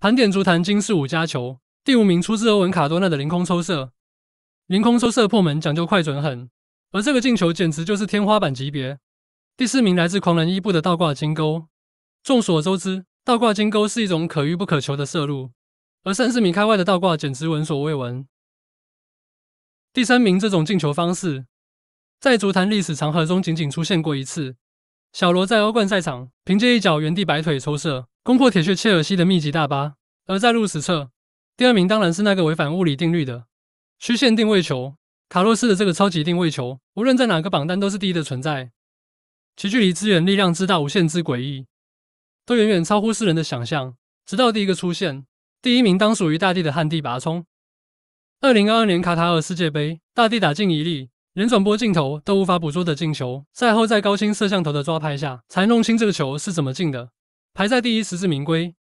盘点足坛金世五家球，第五名出自欧文卡多纳的凌空抽射，凌空抽射破门讲究快准狠，而这个进球简直就是天花板级别。第四名来自狂人伊布的倒挂金钩，众所周知，倒挂金钩是一种可遇不可求的射路，而三十米开外的倒挂简直闻所未闻。第三名这种进球方式，在足坛历史长河中仅仅出现过一次，小罗在欧冠赛场凭借一脚原地摆腿抽射。攻破铁血切尔西的密集大巴，而在路史册，第二名当然是那个违反物理定律的虚线定位球。卡洛斯的这个超级定位球，无论在哪个榜单都是第一的存在，其距离资源力量之大、无限之诡异，都远远超乎世人的想象。直到第一个出现，第一名当属于大地的旱地拔葱。二零二二年卡塔尔世界杯，大地打进一粒连转播镜头都无法捕捉的进球，赛后在高清摄像头的抓拍下才弄清这个球是怎么进的。排在第一，实至名归。